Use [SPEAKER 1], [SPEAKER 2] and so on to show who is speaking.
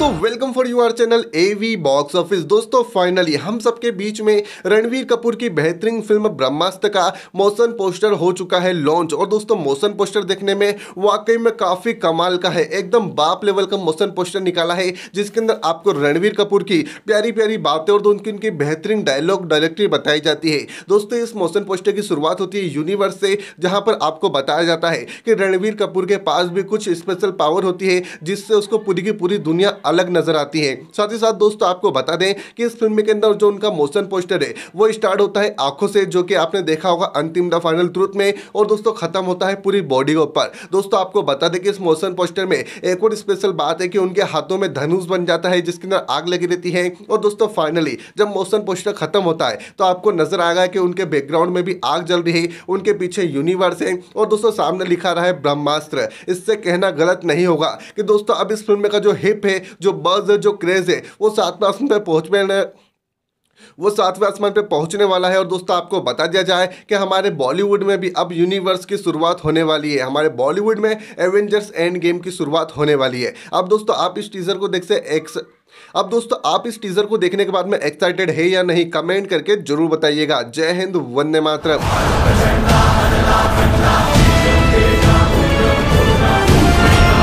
[SPEAKER 1] दोस्तों welcome for our channel AV box office दोस्तों finally हम सबके बीच में रणवीर कपूर की बेहतरीन फिल्म ब्रह्मास्त्र का मोशन पोस्टर हो चुका है लॉन्च और दोस्तों मोशन पोस्टर देखने में वाकई में काफ़ी कमाल का है एकदम बाप लेवल का मोशन पोस्टर निकाला है जिसके अंदर आपको रणवीर कपूर की प्यारी प्यारी बातें और उनकी उनकी बेहतरीन डायलॉग डायरेक्टरी बताई जाती है दोस्तों इस मोशन पोस्टर की शुरुआत होती है यूनिवर्स से जहाँ पर आपको बताया जाता है कि रणवीर कपूर के पास भी कुछ स्पेशल पावर होती है जिससे उसको पूरी की पूरी दुनिया अलग नजर आती है साथ ही साथ दोस्तों आपको बता दें कि इस फिल्म के अंदर जो उनका मोशन पोस्टर है वो स्टार्ट होता है आंखों से जो कि आपने देखा होगा अंतिम द फाइनल ट्रूथ में और दोस्तों खत्म होता है पूरी बॉडी के ऊपर दोस्तों आपको बता दें कि इस मोशन पोस्टर में एक और स्पेशल बात है कि उनके हाथों में धनुष बन जाता है जिसके अंदर आग लगी रहती है और दोस्तों फाइनली जब मोशन पोस्टर खत्म होता है तो आपको नजर आएगा कि उनके बैकग्राउंड में भी आग जल रही है उनके पीछे यूनिवर्स है और दोस्तों सामने लिखा रहा है ब्रह्मास्त्र इससे कहना गलत नहीं होगा कि दोस्तों अब इस फिल्म का जो हिप है जो बज है जो क्रेज़ है वो सातवें आसमान पर पहुँच में वो सातवें आसमान पे पहुंचने वाला है और दोस्तों आपको बता दिया जाए कि हमारे बॉलीवुड में भी अब यूनिवर्स की शुरुआत होने वाली है हमारे बॉलीवुड में एवेंजर्स एंड गेम की शुरुआत होने वाली है अब दोस्तों आप इस टीज़र को देख से एक्स अब दोस्तों आप इस टीज़र को देखने के बाद में एक्साइटेड है या नहीं कमेंट करके जरूर बताइएगा जय हिंद वंदे मातरम